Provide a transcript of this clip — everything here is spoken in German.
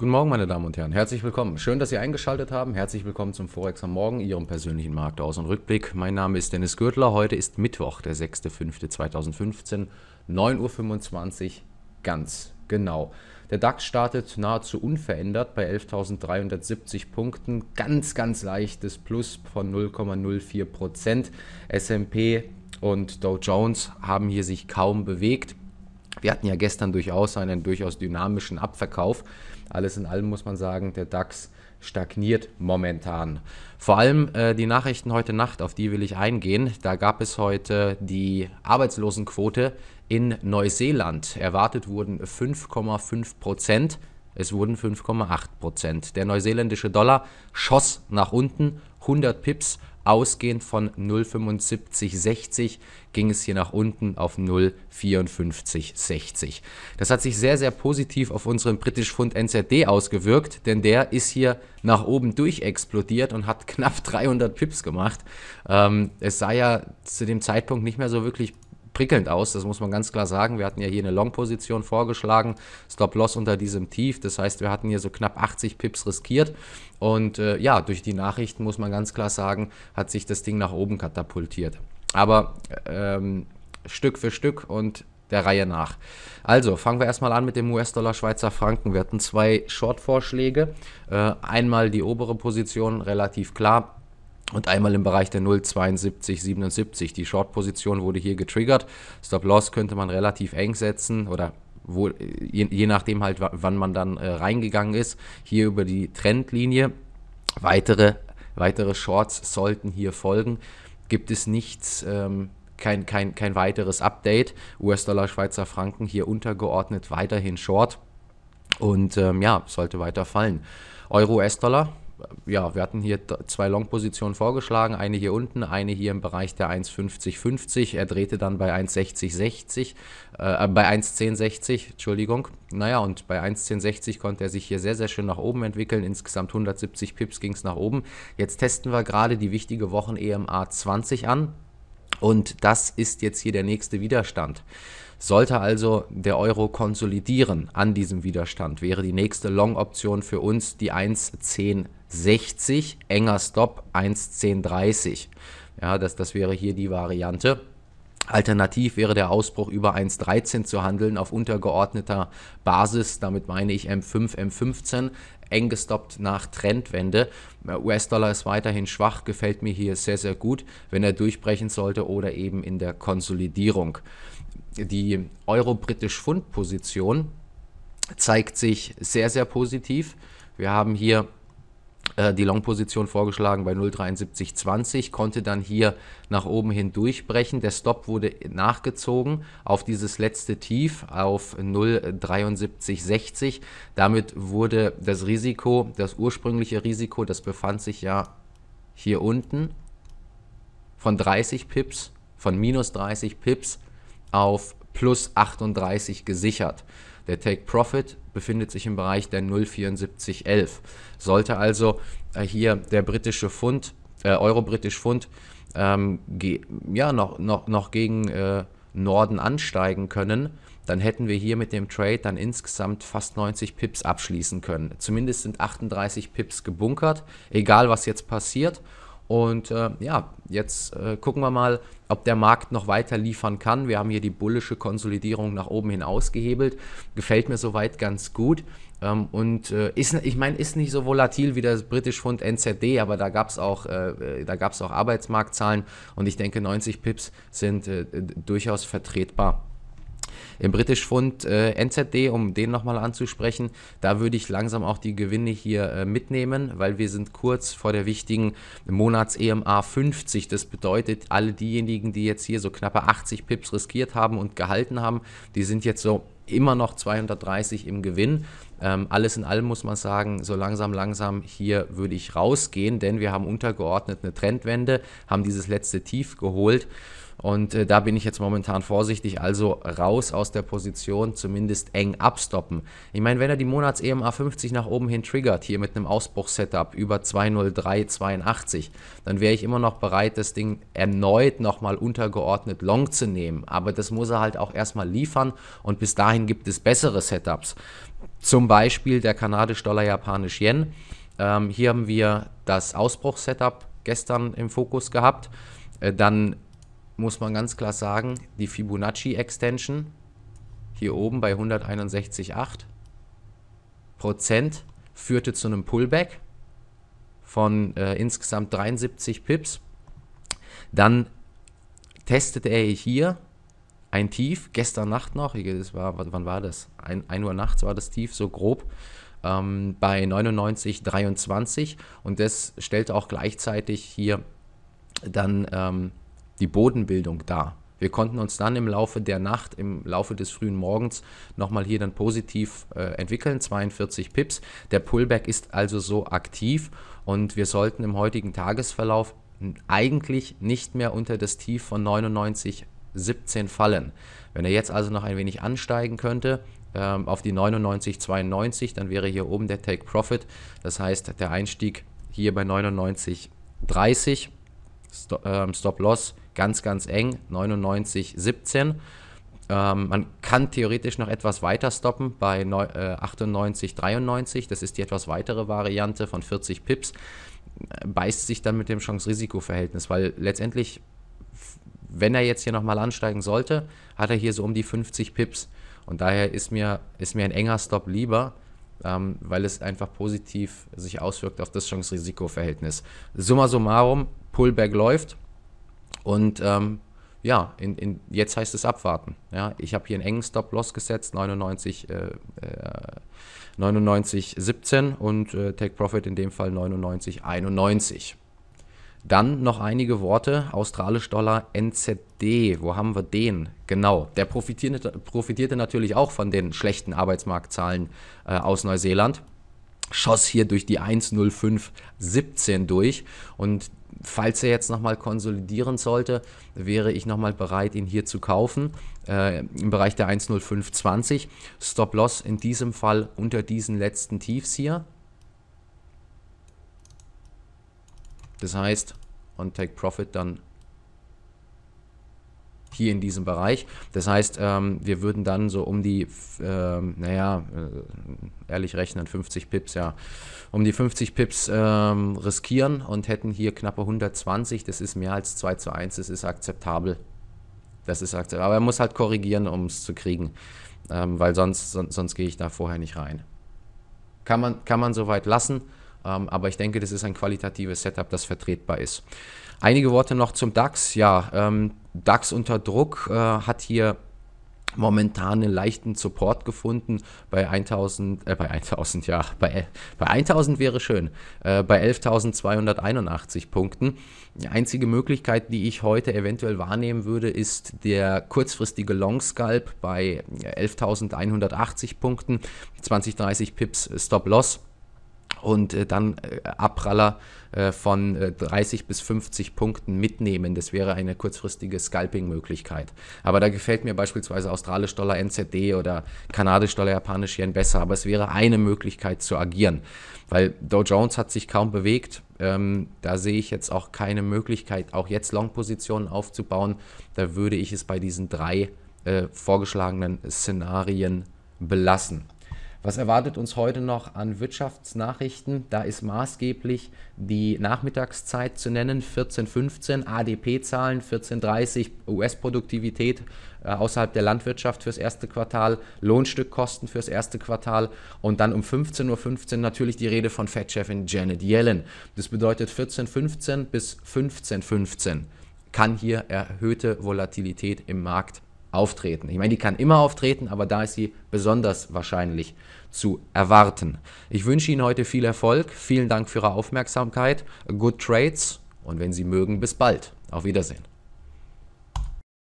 Guten Morgen, meine Damen und Herren. Herzlich willkommen. Schön, dass Sie eingeschaltet haben. Herzlich willkommen zum Forex am Morgen, Ihrem persönlichen Marktaus- und Rückblick. Mein Name ist Dennis Gürtler. Heute ist Mittwoch, der 6.5.2015, 9.25 Uhr, ganz genau. Der DAX startet nahezu unverändert bei 11.370 Punkten. Ganz, ganz leichtes Plus von 0,04 Prozent. S&P und Dow Jones haben hier sich kaum bewegt. Wir hatten ja gestern durchaus einen durchaus dynamischen Abverkauf. Alles in allem muss man sagen, der DAX stagniert momentan. Vor allem äh, die Nachrichten heute Nacht, auf die will ich eingehen. Da gab es heute die Arbeitslosenquote in Neuseeland. Erwartet wurden 5,5 Prozent. Es wurden 5,8 Prozent. Der neuseeländische Dollar schoss nach unten 100 Pips Ausgehend von 0,7560 ging es hier nach unten auf 0,5460. Das hat sich sehr, sehr positiv auf unseren British Pfund NZD ausgewirkt, denn der ist hier nach oben durch explodiert und hat knapp 300 Pips gemacht. Ähm, es sah ja zu dem Zeitpunkt nicht mehr so wirklich prickelnd aus, das muss man ganz klar sagen. Wir hatten ja hier eine Long-Position vorgeschlagen, Stop-Loss unter diesem Tief, das heißt, wir hatten hier so knapp 80 Pips riskiert und äh, ja, durch die Nachrichten muss man ganz klar sagen, hat sich das Ding nach oben katapultiert. Aber ähm, Stück für Stück und der Reihe nach. Also fangen wir erstmal an mit dem US-Dollar Schweizer Franken. Wir hatten zwei Short-Vorschläge. Äh, einmal die obere Position relativ klar und einmal im Bereich der 0,7277. Die Short-Position wurde hier getriggert. Stop-Loss könnte man relativ eng setzen oder wo, je, je, nachdem halt, wann man dann äh, reingegangen ist. Hier über die Trendlinie. Weitere, weitere Shorts sollten hier folgen. Gibt es nichts, ähm, kein, kein, kein weiteres Update. US-Dollar, Schweizer Franken hier untergeordnet, weiterhin Short. Und ähm, ja, sollte weiter fallen. Euro, US-Dollar, ja, wir hatten hier zwei Long-Positionen vorgeschlagen, eine hier unten, eine hier im Bereich der 1,50,50. Er drehte dann bei 1,60,60, äh, äh, bei 1,10,60, Entschuldigung. Naja, und bei 1,10,60 konnte er sich hier sehr, sehr schön nach oben entwickeln. Insgesamt 170 Pips ging es nach oben. Jetzt testen wir gerade die wichtige Wochen-EMA 20 an. Und das ist jetzt hier der nächste Widerstand. Sollte also der Euro konsolidieren an diesem Widerstand, wäre die nächste Long-Option für uns die 1,10 60, enger Stop 1,1030. Ja, das, das wäre hier die Variante. Alternativ wäre der Ausbruch über 1,13 zu handeln auf untergeordneter Basis. Damit meine ich M5, M15 eng gestoppt nach Trendwende. US-Dollar ist weiterhin schwach, gefällt mir hier sehr, sehr gut, wenn er durchbrechen sollte oder eben in der Konsolidierung. Die Euro-Britisch-Pfund-Position zeigt sich sehr, sehr positiv. Wir haben hier äh, die Long-Position vorgeschlagen bei 0,7320, konnte dann hier nach oben hin durchbrechen. Der Stop wurde nachgezogen auf dieses letzte Tief auf 0,7360. Damit wurde das Risiko, das ursprüngliche Risiko, das befand sich ja hier unten von 30 Pips, von minus 30 Pips auf plus 38 gesichert. Der Take Profit befindet sich im Bereich der 0,7411. Sollte also äh, hier der britische Pfund, äh, Euro-Britisch Pfund, ähm, ja, noch, noch, noch gegen äh, Norden ansteigen können, dann hätten wir hier mit dem Trade dann insgesamt fast 90 Pips abschließen können. Zumindest sind 38 Pips gebunkert, egal was jetzt passiert. Und äh, ja, jetzt äh, gucken wir mal, ob der Markt noch weiter liefern kann. Wir haben hier die bullische Konsolidierung nach oben hin ausgehebelt. Gefällt mir soweit ganz gut. Ähm, und äh, ist, ich meine, ist nicht so volatil wie das britische Pfund NZD, aber da gab es auch, äh, äh auch Arbeitsmarktzahlen und ich denke, 90 Pips sind äh, durchaus vertretbar im Britischfund äh, NZD, um den nochmal anzusprechen, da würde ich langsam auch die Gewinne hier äh, mitnehmen, weil wir sind kurz vor der wichtigen Monats-EMA 50. Das bedeutet, alle diejenigen, die jetzt hier so knappe 80 Pips riskiert haben und gehalten haben, die sind jetzt so immer noch 230 im Gewinn. Ähm, alles in allem muss man sagen, so langsam, langsam hier würde ich rausgehen, denn wir haben untergeordnet eine Trendwende, haben dieses letzte Tief geholt. Und äh, da bin ich jetzt momentan vorsichtig, also raus aus der Position, zumindest eng abstoppen. Ich meine, wenn er die Monats-EMA 50 nach oben hin triggert, hier mit einem Ausbruchsetup über 203,82, dann wäre ich immer noch bereit, das Ding erneut nochmal untergeordnet long zu nehmen. Aber das muss er halt auch erstmal liefern und bis dahin gibt es bessere Setups. Zum Beispiel der kanadisch-dollar japanisch-Yen. Ähm, hier haben wir das Ausbruchsetup gestern im Fokus gehabt. Äh, dann muss man ganz klar sagen, die Fibonacci Extension hier oben bei 161,8 Prozent führte zu einem Pullback von äh, insgesamt 73 Pips. Dann testete er hier ein Tief, gestern Nacht noch, das war, wann war das? 1 Uhr nachts war das Tief, so grob, ähm, bei 99,23 und das stellte auch gleichzeitig hier dann ähm, die Bodenbildung da. Wir konnten uns dann im Laufe der Nacht, im Laufe des frühen Morgens nochmal hier dann positiv äh, entwickeln, 42 Pips. Der Pullback ist also so aktiv und wir sollten im heutigen Tagesverlauf eigentlich nicht mehr unter das Tief von 99,17 fallen. Wenn er jetzt also noch ein wenig ansteigen könnte, ähm, auf die 99,92, dann wäre hier oben der Take Profit. Das heißt, der Einstieg hier bei 99,30, Stop, ähm, Stop Loss ganz, ganz eng, 99, 17. Ähm, man kann theoretisch noch etwas weiter stoppen bei neu, äh, 98, 93. Das ist die etwas weitere Variante von 40 Pips. Beißt sich dann mit dem Chance-Risiko-Verhältnis, weil letztendlich, wenn er jetzt hier nochmal ansteigen sollte, hat er hier so um die 50 Pips. Und daher ist mir, ist mir ein enger Stop lieber, ähm, weil es einfach positiv sich auswirkt auf das Chance-Risiko-Verhältnis. Summa summarum, Pullback läuft. Und ähm, ja, in, in, jetzt heißt es abwarten. Ja, ich habe hier einen engen Stop-Loss gesetzt, 99, äh, 99 äh, 17 und äh, Take Profit in dem Fall 99, 91. Dann noch einige Worte, australisch Dollar NZD, wo haben wir den? Genau, der profitierte, profitierte natürlich auch von den schlechten Arbeitsmarktzahlen äh, aus Neuseeland schoss hier durch die 1.05.17 durch und falls er jetzt nochmal konsolidieren sollte, wäre ich nochmal bereit, ihn hier zu kaufen. Äh, Im Bereich der 1.05.20. Stop-Loss in diesem Fall unter diesen letzten Tiefs hier. Das heißt, on Take Profit dann hier in diesem Bereich. Das heißt, ähm, wir würden dann so um die, äh, naja, äh, ehrlich rechnen, 50 Pips, ja, um die 50 Pips äh, riskieren und hätten hier knappe 120. Das ist mehr als 2 zu 1, das ist akzeptabel. Das ist akzeptabel. Aber er muss halt korrigieren, um es zu kriegen, ähm, weil sonst, sonst, sonst gehe ich da vorher nicht rein. Kann man, kann man soweit lassen. Ähm, aber ich denke, das ist ein qualitatives Setup, das vertretbar ist. Einige Worte noch zum DAX. Ja, ähm, DAX unter Druck äh, hat hier momentan einen leichten Support gefunden bei 1000 äh, bei 1000 ja bei bei 1000 wäre schön äh, bei 11281 Punkten die einzige Möglichkeit die ich heute eventuell wahrnehmen würde ist der kurzfristige Long Scalp bei 11180 äh, Punkten 20 30 Pips Stop Loss und äh, dann äh, Abpraller äh, von 30 äh, bis 50 Punkten mitnehmen. Das wäre eine kurzfristige Scalping-Möglichkeit. Aber da gefällt mir beispielsweise australisch Dollar NZD oder kanadisch Dollar japanisch Yen besser. Aber es wäre eine Möglichkeit zu agieren, weil Dow Jones hat sich kaum bewegt. Ähm, da sehe ich jetzt auch keine Möglichkeit, auch jetzt Long-Positionen aufzubauen. Da würde ich es bei diesen drei äh, vorgeschlagenen Szenarien belassen. Was erwartet uns heute noch an Wirtschaftsnachrichten? Da ist maßgeblich die Nachmittagszeit zu nennen, 14.15 ADP-Zahlen, 14.30 US-Produktivität äh, außerhalb der Landwirtschaft fürs erste Quartal, Lohnstückkosten fürs erste Quartal und dann um 15.15 .15 Uhr natürlich die Rede von Fed-Chefin Janet Yellen. Das bedeutet 14.15 bis 15.15 .15 kann hier erhöhte Volatilität im Markt auftreten. Ich meine, die kann immer auftreten, aber da ist sie besonders wahrscheinlich zu erwarten. Ich wünsche Ihnen heute viel Erfolg, vielen Dank für Ihre Aufmerksamkeit, good trades und wenn Sie mögen, bis bald. Auf Wiedersehen.